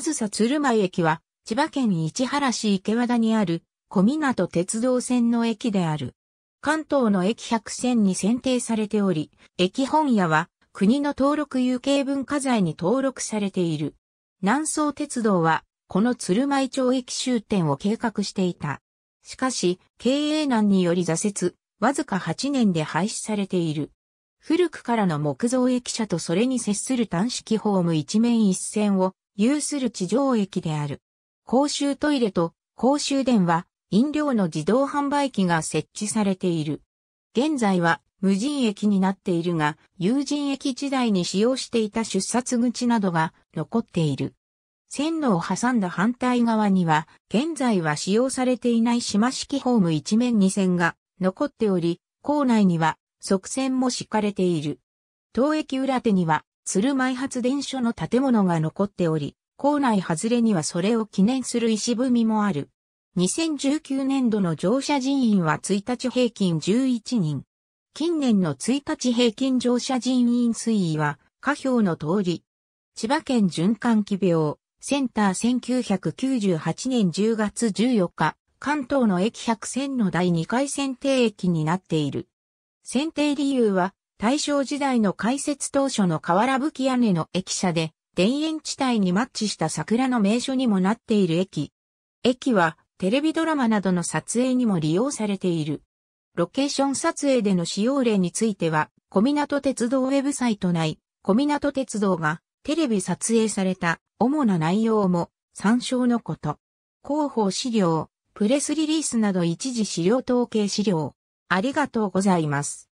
上総鶴舞駅は、千葉県市原市池和田にある、小港鉄道線の駅である。関東の駅100選に選定されており、駅本屋は、国の登録有形文化財に登録されている。南総鉄道は、この鶴舞町駅終点を計画していた。しかし、経営難により挫折、わずか8年で廃止されている。古くからの木造駅舎とそれに接する単式ホーム一面一線を有する地上駅である。公衆トイレと公衆電話、飲料の自動販売機が設置されている。現在は無人駅になっているが、有人駅時代に使用していた出札口などが残っている。線路を挟んだ反対側には、現在は使用されていない島式ホーム一面二線が残っており、校内には側線も敷かれている。当駅裏手には、鶴舞発電所の建物が残っており、校内外れにはそれを記念する石踏みもある。2019年度の乗車人員は1日平均11人。近年の1日平均乗車人員推移は、下表の通り。千葉県循環器病、センター1998年10月14日、関東の駅100線の第2回選定駅になっている。選定理由は、大正時代の開設当初の瓦原き屋根の駅舎で、田園地帯にマッチした桜の名所にもなっている駅。駅はテレビドラマなどの撮影にも利用されている。ロケーション撮影での使用例については、小港鉄道ウェブサイト内、小港鉄道がテレビ撮影された主な内容も参照のこと。広報資料、プレスリリースなど一時資料統計資料。ありがとうございます。